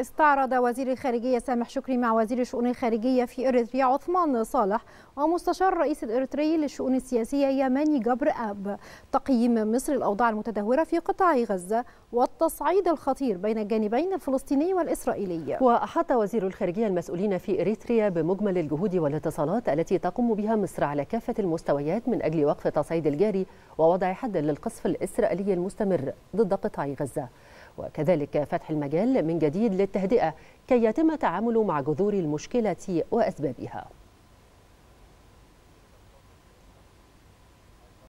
استعرض وزير الخارجية سامح شكري مع وزير الشؤون الخارجية في إريتريا عثمان صالح ومستشار الرئيس الإريتري للشؤون السياسية يماني جبر أب تقييم مصر الأوضاع المتدهورة في قطاع غزة والتصعيد الخطير بين الجانبين الفلسطيني والإسرائيلي وأحاط وزير الخارجية المسؤولين في إريتريا بمجمل الجهود والاتصالات التي تقوم بها مصر على كافة المستويات من أجل وقف التصعيد الجاري ووضع حد للقصف الإسرائيلي المستمر ضد قطاع غزة وكذلك فتح المجال من جديد للتهدئة كي يتم التعامل مع جذور المشكلة وأسبابها